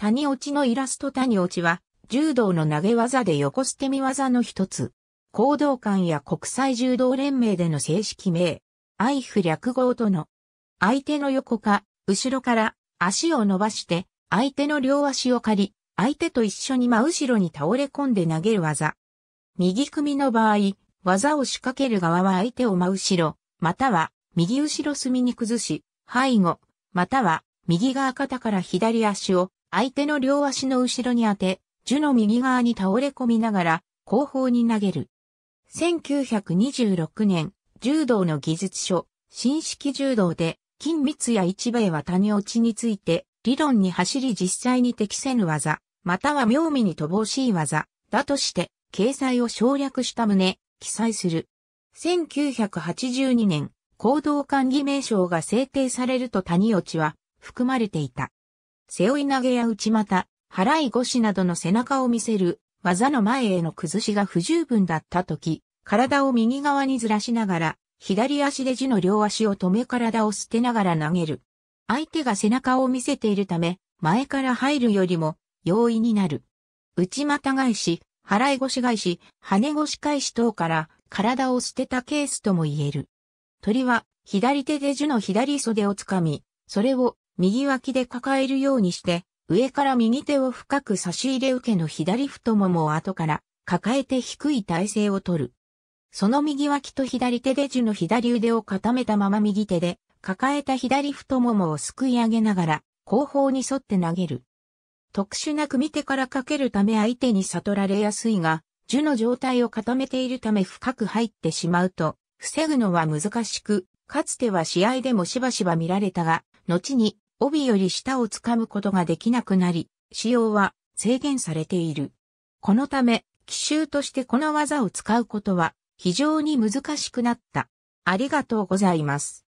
谷落ちのイラスト谷落ちは、柔道の投げ技で横捨て身技の一つ。行動館や国際柔道連盟での正式名。アイフ略号との。相手の横か、後ろから足を伸ばして、相手の両足を借り、相手と一緒に真後ろに倒れ込んで投げる技。右組の場合、技を仕掛ける側は相手を真後ろ、または右後ろ隅に崩し、背後、または右側肩から左足を相手の両足の後ろに当て、樹の右側に倒れ込みながら、後方に投げる。1926年、柔道の技術書、新式柔道で、金密や一米は谷落ちについて、理論に走り実際に適せぬ技、または妙味に乏しい技、だとして、掲載を省略した旨、記載する。1982年、行動管理名称が制定されると谷落ちは含まれていた。背負い投げや内股、払い腰などの背中を見せる技の前への崩しが不十分だった時、体を右側にずらしながら、左足で字の両足を止め体を捨てながら投げる。相手が背中を見せているため、前から入るよりも容易になる。内股返し、払い腰返し、跳ね腰返し等から体を捨てたケースとも言える。鳥は左手で樹の左袖をつかみ、それを右脇で抱えるようにして、上から右手を深く差し入れ受けの左太ももを後から抱えて低い体勢を取る。その右脇と左手で樹の左腕を固めたまま右手で抱えた左太ももをすくい上げながら後方に沿って投げる。特殊な組手からかけるため相手に悟られやすいが、樹の状態を固めているため深く入ってしまうと、防ぐのは難しく、かつては試合でもしばしば見られたが、後に帯より下をつかむことができなくなり、使用は制限されている。このため、奇襲としてこの技を使うことは非常に難しくなった。ありがとうございます。